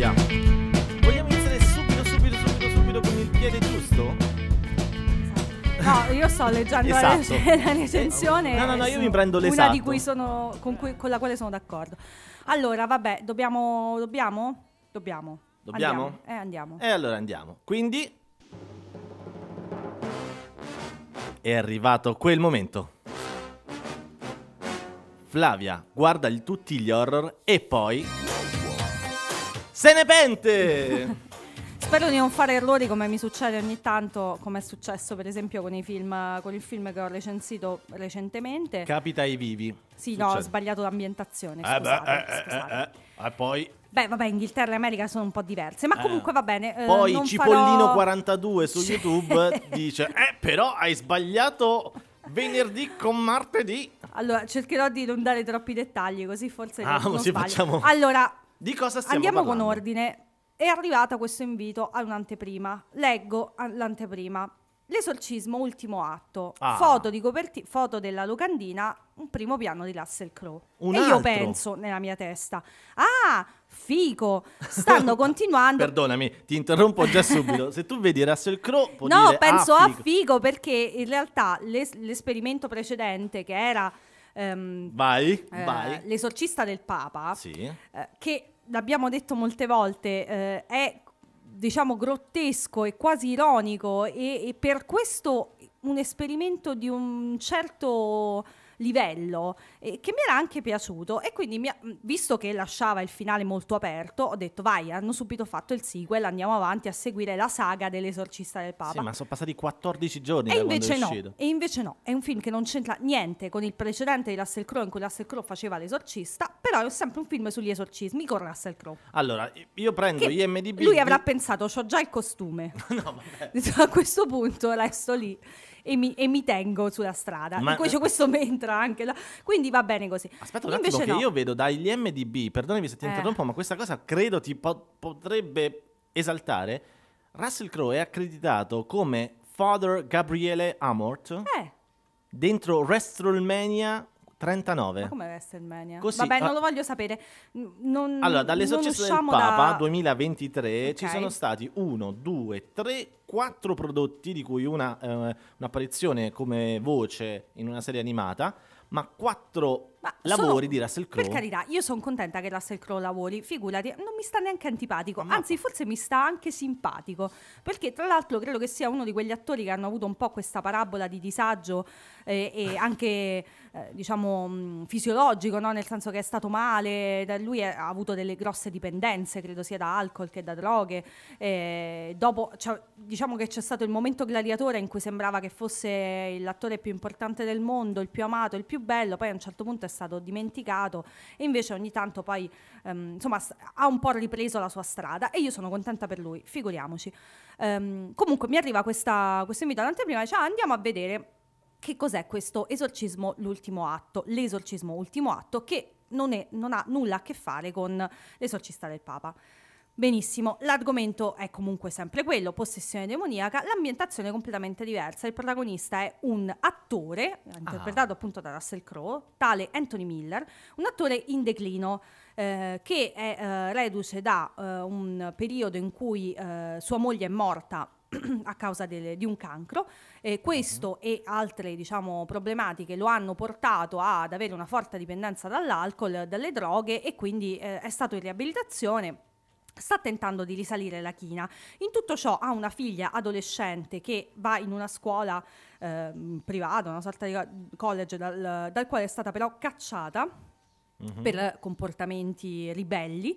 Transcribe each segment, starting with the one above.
via. Vogliamo iniziare subito, subito, subito, subito con il piede giusto? No, io sto leggendo esatto. la recensione. Eh, no, no, no, io mi prendo l'esatto. Una cui sono, con, cui, con la quale sono d'accordo. Allora, vabbè, dobbiamo... Dobbiamo? Dobbiamo. Dobbiamo? Andiamo. Eh, andiamo. E eh, allora andiamo. Quindi... È arrivato quel momento. Flavia guarda tutti gli horror e poi se ne pente! Spero di non fare errori come mi succede ogni tanto, come è successo per esempio con, film, con il film che ho recensito recentemente. Capita ai vivi. Sì, succede. no, ho sbagliato l'ambientazione. Eh beh, eh, eh, scusate. Eh, eh, e poi Beh, vabbè, Inghilterra e America sono un po' diverse, ma eh. comunque eh. va bene. Eh, Poi Cipollino42 farò... su YouTube dice: Eh, però hai sbagliato venerdì con martedì. Allora, cercherò di non dare troppi dettagli, così forse. Ah, non, non facciamo. Allora, di cosa stiamo Andiamo parlando? con ordine. È arrivato questo invito a un'anteprima. Leggo l'anteprima. L'esorcismo ultimo atto. Ah. Foto, coperti- foto, della locandina, un primo piano di Russell Crowe. Un e altro. io penso nella mia testa, ah, fico, stanno continuando. Perdonami, ti interrompo già subito. Se tu vedi Russell Crowe, può No, dire, ah, penso ah, fico. a fico perché in realtà l'es- l'esperimento precedente che era ehm, vai, eh, vai. l'esorcista del Papa, sì. eh, che l'abbiamo detto molte volte, eh, è diciamo grottesco e quasi ironico e, e per questo un esperimento di un certo livello, eh, che mi era anche piaciuto e quindi ha, mm, visto che lasciava il finale molto aperto, ho detto vai, hanno subito fatto il sequel, andiamo avanti a seguire la saga dell'esorcista del Papa. Sì, ma sono passati 14 giorni e invece no, uscito. E invece no, è un film che non c'entra niente con il precedente di Russell Crowe in cui Russell Crowe faceva l'esorcista, però è sempre un film sugli esorcismi con Russell Crowe. Allora, io prendo che IMDb. Lui avrà pensato, ho già il costume. no, vabbè. A questo punto resto lì e mi, e mi tengo sulla strada. Ma... Questo, eh, questo mentra anche là. Quindi va bene così. Aspetta un Invece attimo, no. io vedo dagli MDB, perdonami se ti eh. interrompo, ma questa cosa credo ti po- potrebbe esaltare. Russell Crowe è accreditato come Father Gabriele Amort. Eh dentro WrestleMania 39. Ma come WrestleMania? Così, Vabbè, ah, non lo voglio sapere. Non, allora, dall'esorcista del Papa da... 2023 okay. ci sono stati 1, 2, 3, 4 prodotti, di cui una, eh, un'apparizione come voce in una serie animata, ma 4 ma lavori sono, di Russell Crowe. Per carità, io sono contenta che Russell Crowe lavori, figurati, non mi sta neanche antipatico, Ma... anzi forse mi sta anche simpatico, perché tra l'altro credo che sia uno di quegli attori che hanno avuto un po' questa parabola di disagio eh, e anche eh, diciamo mh, mm, fisiologico, no? nel senso che è stato male, lui ha avuto delle grosse dipendenze, credo sia da alcol che da droghe, eh, dopo cioè, diciamo che c'è stato il momento gladiatore in cui sembrava che fosse l'attore più importante del mondo, il più amato, il più bello, poi a un certo punto è stato dimenticato e invece ogni tanto poi um, insomma ha un po' ripreso la sua strada e io sono contenta per lui, figuriamoci. Um, comunque mi arriva questa, questo invito all'anteprima, dice ah, andiamo a vedere che cos'è questo esorcismo l'ultimo atto, l'esorcismo ultimo atto che non, è, non ha nulla a che fare con l'esorcista del Papa. Benissimo, l'argomento è comunque sempre quello, possessione demoniaca, l'ambientazione è completamente diversa, il protagonista è un attore, interpretato ah. appunto da Russell Crowe, tale Anthony Miller, un attore in declino. Eh, che è eh, reduce da eh, un periodo in cui eh, sua moglie è morta a causa delle, di un cancro. Eh, questo uh-huh. e altre diciamo, problematiche lo hanno portato ad avere una forte dipendenza dall'alcol, dalle droghe e quindi eh, è stato in riabilitazione sta tentando di risalire la china. In tutto ciò ha una figlia adolescente che va in una scuola eh, privata, una sorta di college dal, dal quale è stata però cacciata mm-hmm. per comportamenti ribelli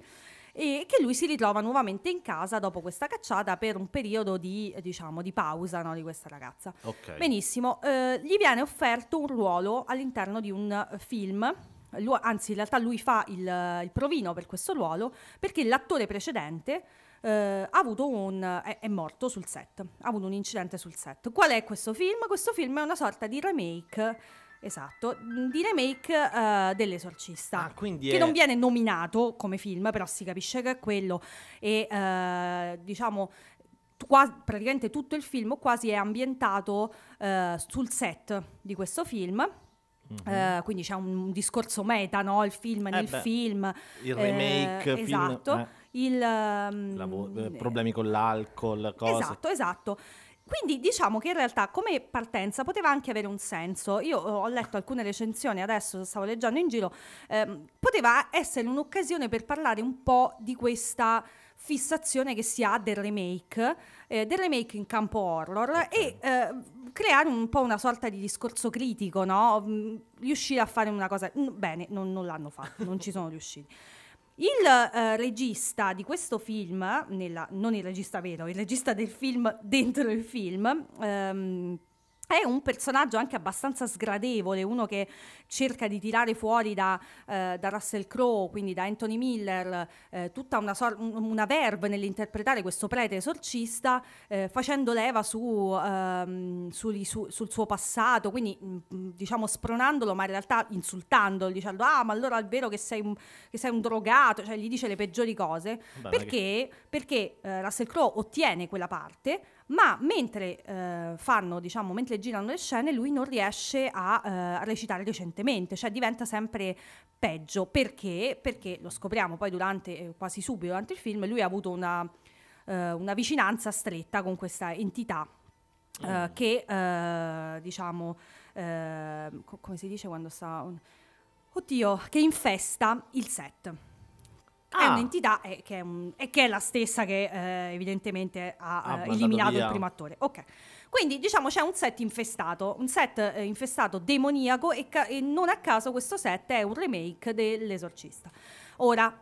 e che lui si ritrova nuovamente in casa dopo questa cacciata per un periodo di, diciamo, di pausa no, di questa ragazza. Okay. Benissimo, eh, gli viene offerto un ruolo all'interno di un film lui, anzi in realtà lui fa il, il, provino per questo ruolo perché l'attore precedente eh, un, è, è, morto sul set, ha avuto un incidente sul set. Qual è questo film? Questo film è una sorta di remake. Esatto, di remake eh, dell'esorcista, ah, che è... non viene nominato come film, però si capisce che è quello e eh, diciamo Quasi, praticamente tutto il film quasi è ambientato eh, sul set di questo film Mm-hmm. Uh, quindi c'è un, discorso meta, no? il film eh nel beh, film. Il eh, remake. Eh, film, esatto. Eh. Il, um, Lavo- ehm, eh, problemi con l'alcol, cose. Esatto, esatto. Quindi diciamo che in realtà come partenza poteva anche avere un senso. Io ho letto alcune recensioni, adesso stavo leggendo in giro, ehm, poteva essere un'occasione per parlare un po' di questa fissazione che si ha del remake, eh, del remake in campo horror okay. e eh, creare un po' una sorta di discorso critico, no? Mm, riuscire a fare una cosa... Bene, non, non l'hanno fatto, non ci sono riusciti. Il eh, regista di questo film, nella, non il regista vero, il regista del film dentro il film, ehm, è un personaggio anche abbastanza sgradevole, uno che cerca di tirare fuori da, eh, da Russell Crowe, quindi da Anthony Miller, eh, tutta una, sor- una, verve nell'interpretare questo prete esorcista, eh, facendo leva su, ehm, su, su, sul suo passato, quindi mh, mm, mm, diciamo spronandolo, ma in realtà insultandolo, dicendo ah ma allora è vero che sei un, che sei un drogato, cioè gli dice le peggiori cose, Beh, perché, che... perché eh, Russell Crowe ottiene quella parte, ma mentre, eh, fanno, diciamo, mentre girano le scene lui non riesce a, eh, recitare recentemente, cioè diventa sempre peggio. Perché? Perché lo scopriamo poi durante, eh, quasi subito durante il film, lui ha avuto una, eh, una vicinanza stretta con questa entità eh, mm. che, eh, diciamo, co- come si dice quando sta... Un... Oddio, che infesta il set. Ah. È un'entità eh, che, è un, che, è la stessa che eh, evidentemente ha ah, eh, eliminato il primo attore. Ok. Quindi diciamo c'è un set infestato, un set eh, infestato demoniaco e, e non a caso questo set è un remake dell'esorcista. Ora,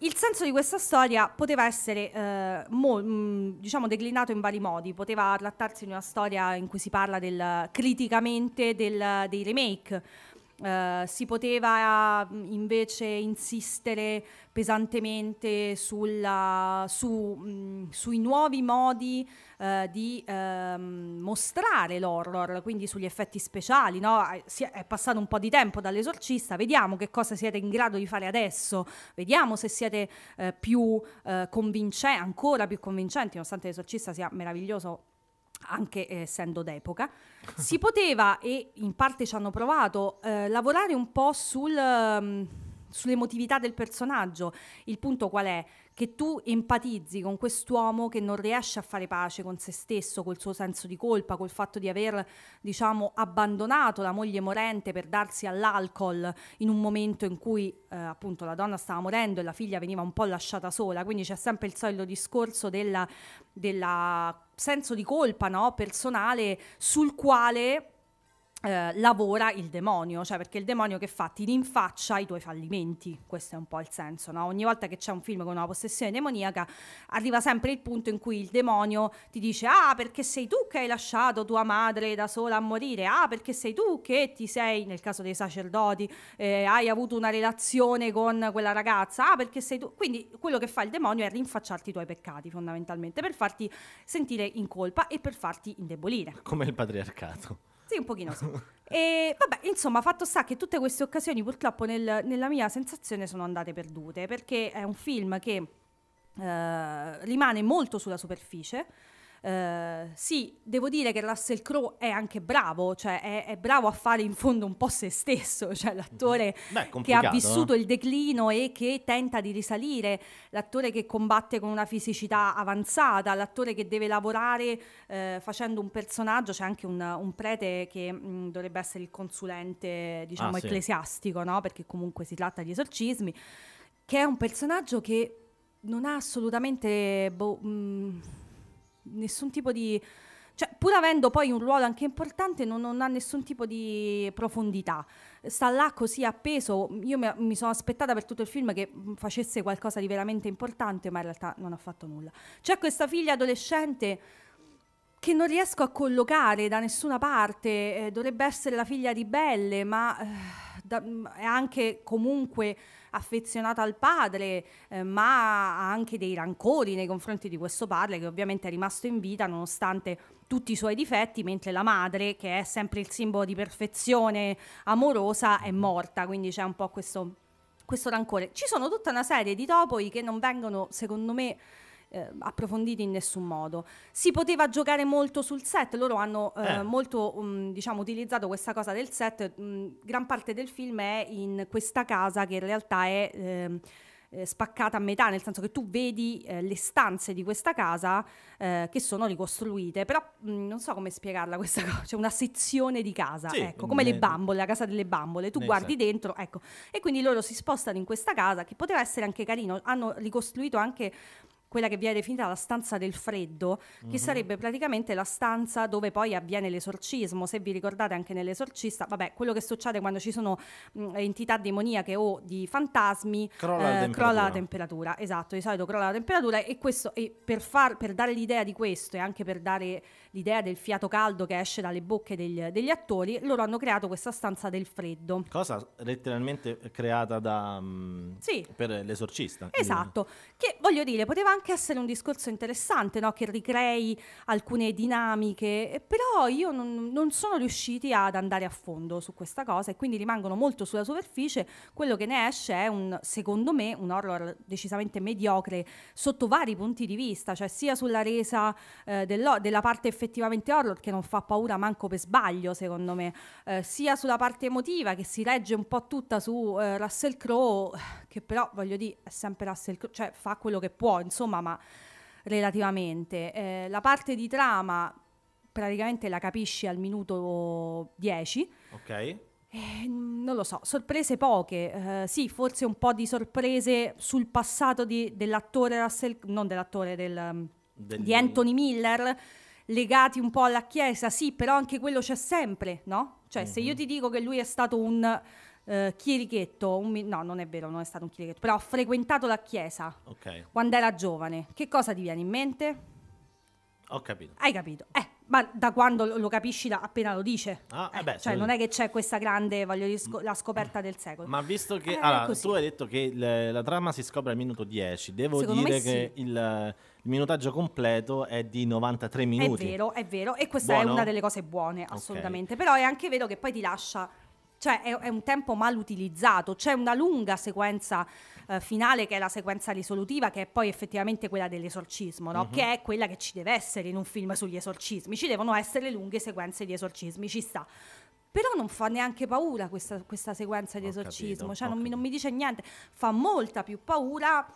il senso di questa storia poteva essere eh, mo, mh, mm, diciamo declinato in vari modi, poteva trattarsi di una storia in cui si parla del, criticamente del, dei remake, eh, si poteva invece insistere pesantemente sulla, su, mh, sui nuovi modi uh, di uh, mostrare l'horror, quindi sugli effetti speciali. No? Eh, è, è passato un po' di tempo dall'esorcista, vediamo che cosa siete in grado di fare adesso, vediamo se siete più ancora più convincenti, nonostante l'esorcista sia meraviglioso anche eh, essendo d'epoca, si poteva, e in parte ci hanno provato, eh, lavorare un po' sul... Um, sull'emotività del personaggio. Il punto qual è? Che tu empatizzi con quest'uomo che non riesce a fare pace con se stesso, col suo senso di colpa, col fatto di aver, diciamo, abbandonato la moglie morente per darsi all'alcol in un momento in cui eh, appunto la donna stava morendo e la figlia veniva un po' lasciata sola. Quindi c'è sempre il solito discorso del senso di colpa no? personale sul quale eh, lavora il demonio, cioè perché il demonio che fa ti rinfaccia i tuoi fallimenti, questo è un po' il senso, no? ogni volta che c'è un film con una possessione demoniaca arriva sempre il punto in cui il demonio ti dice ah perché sei tu che hai lasciato tua madre da sola a morire, ah perché sei tu che ti sei, nel caso dei sacerdoti, eh, hai avuto una relazione con quella ragazza, ah perché sei tu, quindi quello che fa il demonio è rinfacciarti i tuoi peccati fondamentalmente per farti sentire in colpa e per farti indebolire. Come il patriarcato. Sì, un pochino sì. E vabbè, insomma, fatto sta che tutte queste occasioni purtroppo nel, nella mia sensazione sono andate perdute, perché è un film che eh, rimane molto sulla superficie, eh, sì, devo dire che Russell Crowe è anche bravo, cioè è, è, bravo a fare in fondo un po' se stesso, cioè l'attore mhm. Beh, che ha eh. vissuto eh? il declino e che tenta di risalire, l'attore che combatte con una fisicità avanzata, l'attore che deve lavorare uh, facendo un personaggio, c'è anche un, un prete che mh, mm, dovrebbe essere il consulente, diciamo, ah, sì. ecclesiastico, no? perché comunque si tratta di esorcismi, che è un personaggio che non ha assolutamente... Boh, mh, mm, nessun tipo di... Cioè, pur avendo poi un ruolo anche importante, non, non ha nessun tipo di profondità. Sta là così appeso. Io mi, mi, sono aspettata per tutto il film che mm, facesse qualcosa di veramente importante, ma in realtà non ha fatto nulla. C'è questa figlia adolescente che non riesco a collocare da nessuna parte, eh, dovrebbe essere la figlia ribelle, ma eh, da, mm, è anche comunque affezionata al padre, eh, ma ha anche dei rancori nei confronti di questo padre che ovviamente è rimasto in vita nonostante tutti i suoi difetti, mentre la madre, che è sempre il simbolo di perfezione amorosa, è morta, quindi c'è un po' questo, questo rancore. Ci sono tutta una serie di topoi che non vengono, secondo me, eh, approfonditi in nessun modo. Si poteva giocare molto sul set, loro hanno eh. eh. molto mh, mm, diciamo, utilizzato questa cosa del set, mh, mm, gran parte del film è in questa casa che in realtà è ehm, eh, spaccata a metà, nel senso che tu vedi eh, le stanze di questa casa eh, che sono ricostruite, però mh, mm, non so come spiegarla questa cosa, c'è cioè una sezione di casa, sì, ecco, come ne... le bambole, la casa delle bambole, tu ne guardi esatto. dentro, ecco, e quindi loro si spostano in questa casa che poteva essere anche carino, hanno ricostruito anche quella che viene definita la stanza del freddo, mm-hmm. che mhm. sarebbe praticamente la stanza dove poi avviene l'esorcismo. Se vi ricordate anche nell'esorcista, vabbè, quello che succede quando ci sono mh, entità demoniache o di fantasmi, crolla, eh, la crolla, la, temperatura. Esatto, di solito crolla la temperatura e questo e per, far, per, dare l'idea di questo e anche per dare l'idea del fiato caldo che esce dalle bocche degli, degli attori, loro hanno creato questa stanza del freddo. Cosa letteralmente creata da... Mh, sì. Per l'esorcista. Esatto, che voglio dire, poteva anche anche essere un discorso interessante, no? che ricrei alcune dinamiche, però io non, non, sono riusciti ad andare a fondo su questa cosa e quindi rimangono molto sulla superficie. Quello che ne esce è, un, secondo me, un horror decisamente mediocre sotto vari punti di vista, cioè sia sulla resa eh, della parte effettivamente horror che non fa paura manco per sbaglio, secondo me, eh, sia sulla parte emotiva che si regge un po' tutta su eh, Russell Crowe che però voglio dire è sempre Russell Crowe, cioè fa quello che può, insomma, ma relativamente. Eh, la parte di trama praticamente la capisci al minuto 10. Ok. Eh, non lo so, sorprese poche, eh, sì, forse un po' di sorprese sul passato di, dell'attore Russell, non dell'attore, del, mm, del... di Anthony Miller, legati un po' alla chiesa, sì, però anche quello c'è sempre, no? Cioè, mm-hmm. se io mhm. ti dico che lui è stato un eh, chierichetto, mi- no non è vero, non è stato un chierichetto, però ho frequentato la chiesa Ok, quando era giovane, che cosa ti viene in mente? ho capito. Hai capito? Eh, ma da quando lo lo capisci da- appena lo dice? Ah, eh, eh beh, cioè non è che c'è questa grande, voglio dire, sco- la scoperta del secolo. Ma visto che Eh, allora, tu hai detto che il- la trama si scopre al minuto 10, devo Secondo dire che il, il minutaggio completo è di 93 minuti. È vero, è vero, e questa è una delle cose buone, Ok. assolutamente. Però è anche vero che poi ti lascia cioè è, è, un tempo mal utilizzato, c'è una lunga sequenza eh, finale che è la sequenza risolutiva che è poi effettivamente quella dell'esorcismo, no? uh-huh. che mhm. è quella che ci deve essere in un film sugli esorcismi, ci devono essere lunghe sequenze di esorcismi, ci sta. Però non fa neanche paura questa, questa sequenza di ho esorcismo, capito, cioè non mi, non mi dice niente, fa molta più paura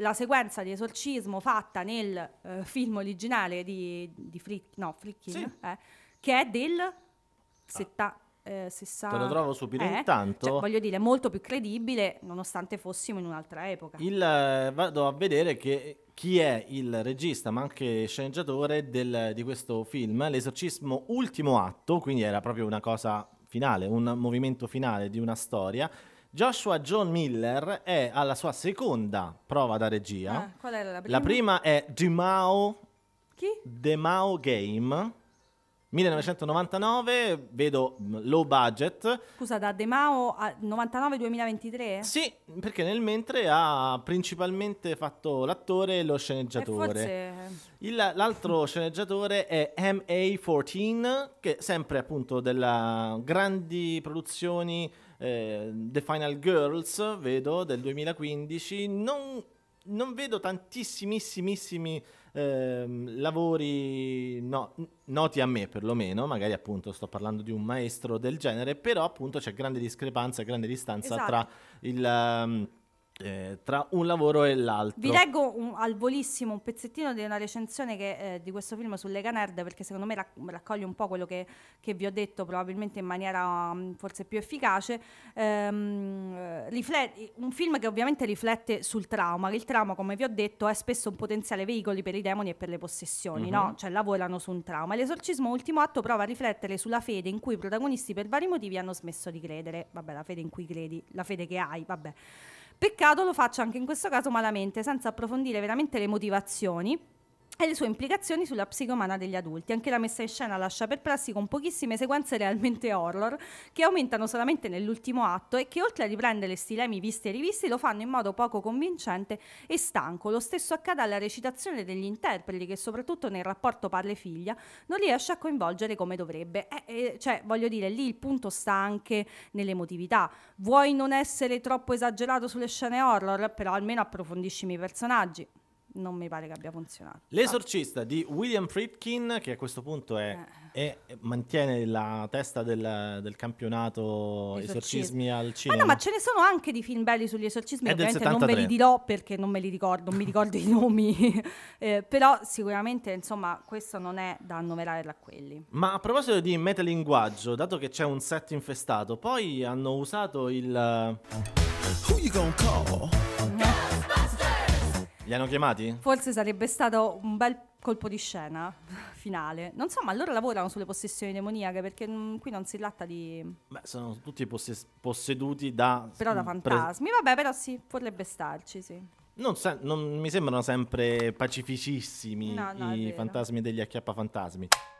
la sequenza di esorcismo fatta nel uh, film originale di, di Frick, no, Frickin, sì. eh, che è del ah. 70 eh, se Te lo trovo subito eh, intanto. Cioè, voglio dire, molto più credibile nonostante fossimo in un'altra epoca. Il, eh, vado a vedere che, chi è il regista, ma anche sceneggiatore del, di questo film, L'esorcismo ultimo atto, quindi era proprio una cosa finale, un movimento finale di una storia. Joshua John Miller è alla sua seconda prova da regia. Ah, qual era la prima? La prima è Dimao Chi? The Mao Game 1999, vedo low budget. Scusa, da De Mao a 99-2023? Sì, perché nel mentre ha principalmente fatto l'attore e lo sceneggiatore. E forse... l'altro sceneggiatore è MA14, che è sempre appunto della grandi produzioni eh, The Final Girls, vedo, del 2015. Non, non vedo tantissimissimissimi... Ehm, lavori no, noti a me perlomeno, magari appunto sto parlando di un maestro del genere, però appunto c'è grande discrepanza, grande distanza esatto. tra il... Um, eh, tra un lavoro e l'altro. Vi leggo un, al volissimo un pezzettino di una recensione che, eh, di questo film su Lega Nerd perché secondo me rac- raccoglie un po' quello che, che, vi ho detto probabilmente in maniera um, forse più efficace. Um, ehm, riflet- un film che ovviamente riflette sul trauma, il trauma come vi ho detto è spesso un potenziale veicolo per i demoni e per le possessioni, mm-hmm. no? Mhm. cioè lavorano su un trauma. L'esorcismo ultimo atto prova a riflettere sulla fede in cui i protagonisti per vari motivi hanno smesso di credere, vabbè la fede in cui credi, la fede che hai, vabbè. Peccato lo faccia anche in questo caso malamente, senza approfondire veramente le motivazioni e le sue implicazioni sulla psiche umana degli adulti. Anche la messa in scena lascia perplessi con pochissime sequenze realmente horror che aumentano solamente nell'ultimo atto e che oltre a riprendere stilemi visti e rivisti lo fanno in modo poco convincente e stanco. Lo stesso accade alla recitazione degli interpreti che soprattutto nel rapporto padre-figlia non riesce a coinvolgere come dovrebbe. Eh, eh, cioè, voglio dire, lì il punto sta anche nell'emotività. Vuoi non essere troppo esagerato sulle scene horror, però almeno approfondisci i personaggi non mi pare che abbia funzionato. L'esorcista di William Friedkin, che a questo punto è, eh. è, mantiene la testa del, del campionato Esorcismi. Esorcismi al eh cinema. Ma no, ma ce ne sono anche di film belli sugli esorcismi, è ovviamente non ve li dirò perché non me li ricordo, non mi ricordo i nomi, eh, però sicuramente insomma questo non è da annoverare da quelli. Ma a proposito di metalinguaggio, dato che c'è un set infestato, poi hanno usato il... Who you gonna call? Eh, li hanno chiamati? Forse sarebbe stato un bel colpo di scena finale. Non so, ma loro lavorano sulle possessioni demoniache perché mh, mm, qui non si tratta di... Beh, sono tutti posses- posseduti da... Però da fantasmi, pre- vabbè, però sì, potrebbe starci, sì. Non, se- non mi sembrano sempre pacificissimi no, no, i fantasmi degli acchiappafantasmi. fantasmi.